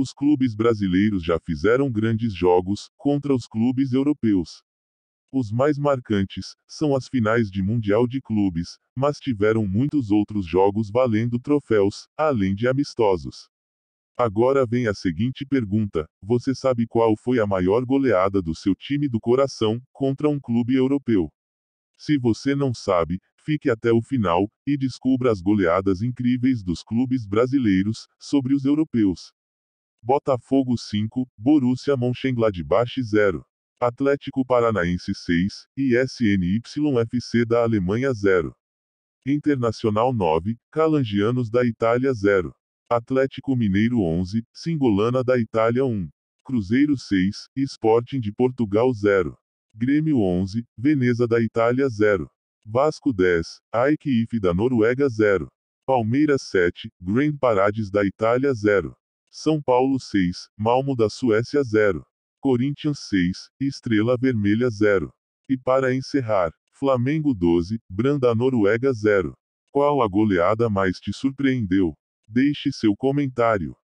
Os clubes brasileiros já fizeram grandes jogos contra os clubes europeus. Os mais marcantes são as finais de Mundial de Clubes, mas tiveram muitos outros jogos valendo troféus, além de amistosos. Agora vem a seguinte pergunta: você sabe qual foi a maior goleada do seu time do coração contra um clube europeu? Se você não sabe, fique até o final e descubra as goleadas incríveis dos clubes brasileiros sobre os europeus. Botafogo 5, Borussia Mönchengladbach 0. Atlético Paranaense 6, ISNYFC da Alemanha 0. Internacional 9, Calangianos da Itália 0. Atlético Mineiro 11, Singolana da Itália 1. Cruzeiro 6, Sporting de Portugal 0. Grêmio 11, Veneza da Itália 0. Vasco 10, Aik If da Noruega 0. Palmeiras 7, Grand Parades da Itália 0. São Paulo 6, Malmo da Suécia 0. Corinthians 6, Estrela Vermelha 0. E para encerrar, Flamengo 12, Branda Noruega 0. Qual a goleada mais te surpreendeu? Deixe seu comentário.